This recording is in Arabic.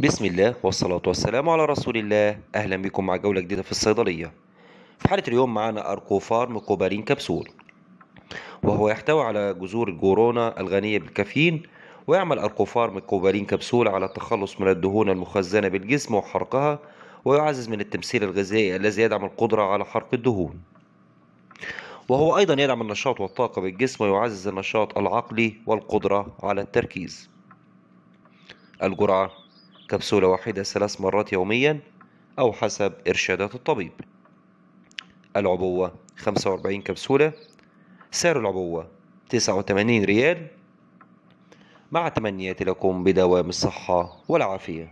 بسم الله والصلاة والسلام على رسول الله أهلا بكم مع جولة جديدة في الصيدلية في حالة اليوم معنا أركوفارم كوبارين كبسول وهو يحتوي على جذور الجورونا الغنية بالكافيين ويعمل أركوفارم كوبارين كبسول على التخلص من الدهون المخزنة بالجسم وحرقها ويعزز من التمثيل الغذائي الذي يدعم القدرة على حرق الدهون وهو أيضا يدعم النشاط والطاقة بالجسم ويعزز النشاط العقلي والقدرة على التركيز الجرعة كبسولة واحدة ثلاث مرات يوميا أو حسب إرشادات الطبيب العبوة 45 كبسولة سعر العبوة 89 ريال مع تمنياتي لكم بدوام الصحة والعافية